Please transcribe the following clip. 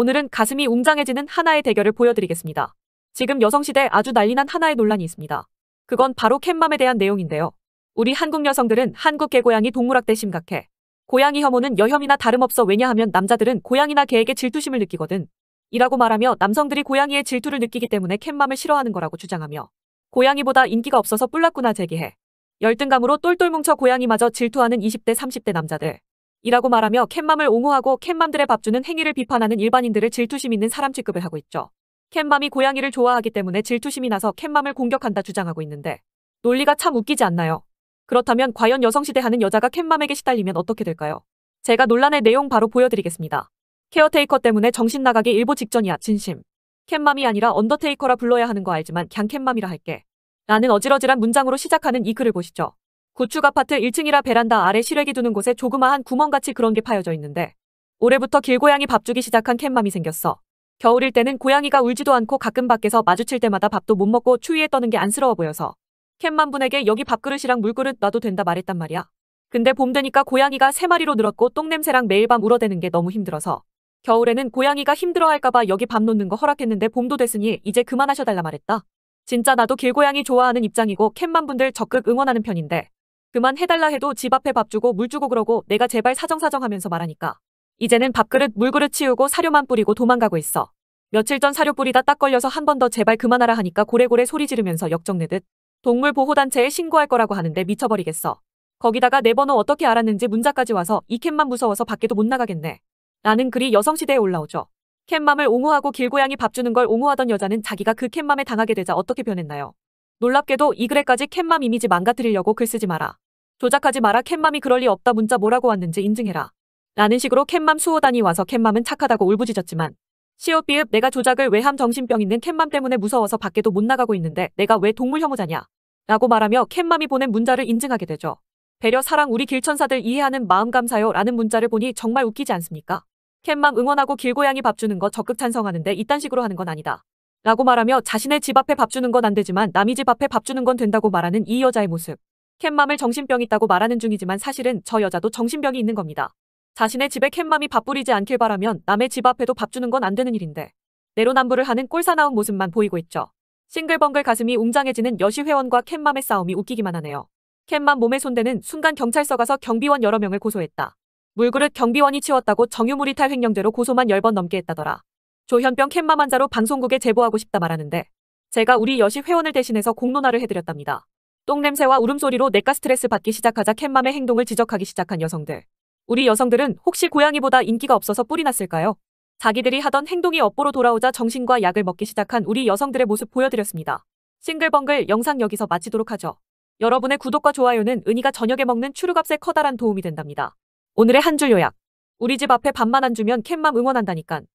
오늘은 가슴이 웅장해지는 하나의 대결을 보여드리겠습니다. 지금 여성시대 아주 난리난 하나의 논란이 있습니다. 그건 바로 캣맘에 대한 내용인데요. 우리 한국 여성들은 한국 개고양이 동물학대 심각해. 고양이 혐오는 여혐이나 다름없어 왜냐하면 남자들은 고양이나 개에게 질투심을 느끼거든. 이라고 말하며 남성들이 고양이의 질투를 느끼기 때문에 캣맘을 싫어하는 거라고 주장하며 고양이보다 인기가 없어서 뿔났구나 제기해. 열등감으로 똘똘 뭉쳐 고양이마저 질투하는 20대 30대 남자들. 이라고 말하며 캣맘을 옹호하고 캣맘들의 밥주는 행위를 비판하는 일반인들을 질투심 있는 사람 취급을 하고 있죠. 캣맘이 고양이를 좋아하기 때문에 질투심이 나서 캣맘을 공격한다 주장하고 있는데 논리가 참 웃기지 않나요? 그렇다면 과연 여성시대 하는 여자가 캣맘에게 시달리면 어떻게 될까요? 제가 논란의 내용 바로 보여드리겠습니다. 케어테이커 때문에 정신 나가기 일보 직전이야 진심. 캣맘이 아니라 언더테이커라 불러야 하는 거 알지만 걍 캣맘이라 할게. 라는 어지러질한 문장으로 시작하는 이 글을 보시죠. 고축 아파트 1층이라 베란다 아래 실외기 두는 곳에 조그마한 구멍같이 그런 게 파여져 있는데 올해부터 길고양이 밥 주기 시작한 캣맘이 생겼어. 겨울일 때는 고양이가 울지도 않고 가끔 밖에서 마주칠 때마다 밥도 못 먹고 추위에 떠는 게 안쓰러워 보여서 캣맘 분에게 여기 밥그릇이랑 물그릇 놔도 된다 말했단 말이야. 근데 봄 되니까 고양이가 3 마리로 늘었고 똥냄새랑 매일 밤 울어대는 게 너무 힘들어서 겨울에는 고양이가 힘들어할까봐 여기 밥 놓는 거 허락했는데 봄도 됐으니 이제 그만하셔달라 말했다. 진짜 나도 길고양이 좋아하는 입장이고 캣맘 분들 적극 응원하는 편인데 그만 해달라 해도 집 앞에 밥 주고 물 주고 그러고 내가 제발 사정사정 하면서 말하니까. 이제는 밥그릇 물그릇 치우고 사료만 뿌리고 도망가고 있어. 며칠 전 사료 뿌리다 딱 걸려서 한 번 더 제발 그만하라 하니까 고래고래 소리 지르면서 역정내듯 동물보호단체에 신고할 거라고 하는데 미쳐버리겠어. 거기다가 내 네 번호 어떻게 알았는지 문자까지 와서 이캣맘 무서워서 밖에도 못 나가겠네. 나는 그리 여성시대에 올라오죠. 캣맘을 옹호하고 길고양이 밥 주는 걸 옹호하던 여자는 자기가 그 캣맘에 당하게 되자 어떻게 변했나요? 놀랍게도 이 글에까지 캣맘 이미지 망가뜨리려고 글 쓰지 마라. 조작하지 마라 캣맘이 그럴 리 없다 문자 뭐라고 왔는지 인증해라. 라는 식으로 캣맘 수호단이 와서 캣맘은 착하다고 울부짖었지만 시옷비읍 내가 조작을 왜함 정신병 있는 캣맘 때문에 무서워서 밖에도 못 나가고 있는데 내가 왜 동물 혐오자냐 라고 말하며 캣맘이 보낸 문자를 인증하게 되죠. 배려 사랑 우리 길천사들 이해하는 마음 감사요 라는 문자를 보니 정말 웃기지 않습니까? 캣맘 응원하고 길고양이 밥 주는 거 적극 찬성하는데 이딴 식으로 하는 건 아니다. 라고 말하며 자신의 집 앞에 밥 주는 건 안 되지만 남이 집 앞에 밥 주는 건 된다고 말하는 이 여자의 모습. 캣맘을 정신병 있다고 말하는 중이지만 사실은 저 여자도 정신병이 있는 겁니다. 자신의 집에 캣맘이 밥 뿌리지 않길 바라면 남의 집 앞에도 밥 주는 건 안 되는 일인데 내로남불을 하는 꼴사나운 모습만 보이고 있죠. 싱글벙글 가슴이 웅장해지는 여시 회원과 캣맘의 싸움이 웃기기만 하네요. 캣맘 몸에 손대는 순간 경찰서 가서 경비원 여러 명을 고소했다. 물그릇 경비원이 치웠다고 정유물이 탈 횡령죄로 고소만 10번 넘게 했다더라. 조현병 캣맘 환자로 방송국에 제보하고 싶다 말하는데 제가 우리 여시 회원을 대신해서 공론화를 해드렸답니다. 똥냄새와 울음소리로 내가 스트레스 받기 시작하자 캣맘의 행동을 지적하기 시작한 여성들. 우리 여성들은 혹시 고양이보다 인기가 없어서 뿔이 났을까요? 자기들이 하던 행동이 업보로 돌아오자 정신과 약을 먹기 시작한 우리 여성들의 모습 보여드렸습니다. 싱글벙글 영상 여기서 마치도록 하죠. 여러분의 구독과 좋아요는 은희가 저녁에 먹는 추루값에 커다란 도움이 된답니다. 오늘의 한 줄 요약. 우리 집 앞에 밥만 안 주면 캣맘 응원한다니깐.